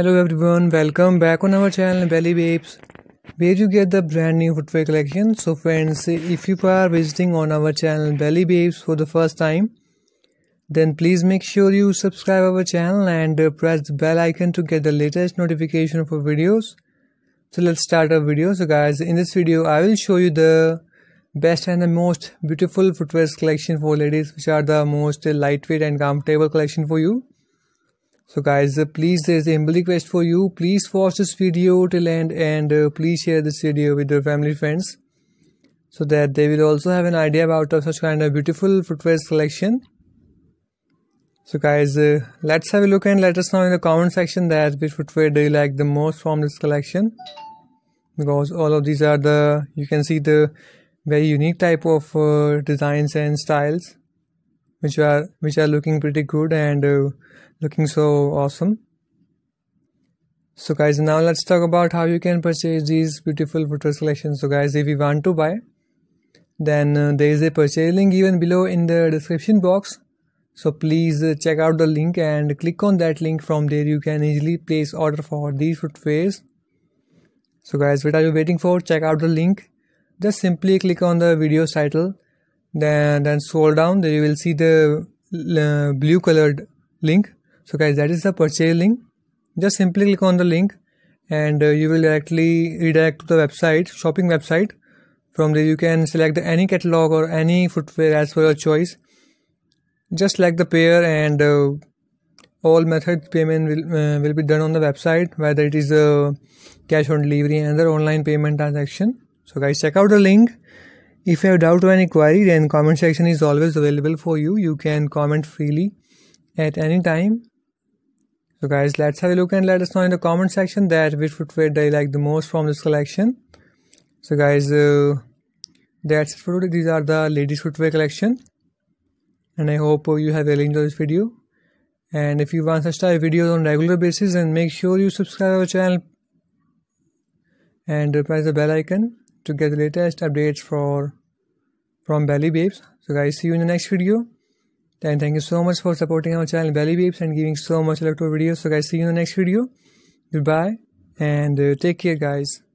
Hello everyone, welcome back on our channel Belly Babes where you get the brand new footwear collection. So friends, if you are visiting on our channel Belly Babes for the first time, then please make sure you subscribe our channel and press the bell icon to get the latest notification of our videos. So let's start our video. So guys, in this video, I will show you the best and the most beautiful footwear collection for ladies which are the most lightweight and comfortable collection for you so guys uh, please there's a humble request for you please watch this video till end and uh, please share this video with your family friends so that they will also have an idea about uh, such kind of beautiful footwear collection so guys uh, let's have a look and let us know in the comment section that which footwear do you like the most from this collection because all of these are the you can see the very unique type of uh, designs and styles which are which are looking pretty good and uh, looking so awesome so guys now let's talk about how you can purchase these beautiful photo selections so guys if you want to buy then uh, there is a purchase link even below in the description box so please uh, check out the link and click on that link from there you can easily place order for these footwears so guys what are you waiting for check out the link just simply click on the video's title then then scroll down there you will see the uh, blue colored link so guys that is the purchase link just simply click on the link and uh, you will directly redirect to the website shopping website from there you can select any catalog or any footwear as per your choice just select the pair and uh, all method payment will, uh, will be done on the website whether it is a uh, cash on delivery and other online payment transaction so guys check out the link if you have doubt or any query, then comment section is always available for you. You can comment freely at any time. So guys, let's have a look and let us know in the comment section that which footwear they like the most from this collection. So guys, uh, that's it for today. These are the ladies footwear collection. And I hope uh, you have really enjoyed this video. And if you want such type videos on regular basis, then make sure you subscribe our channel and uh, press the bell icon to get the latest updates for from Belly Babes. So guys, see you in the next video. And thank you so much for supporting our channel Belly Babes and giving so much love to our videos. So guys, see you in the next video. Goodbye and uh, take care guys.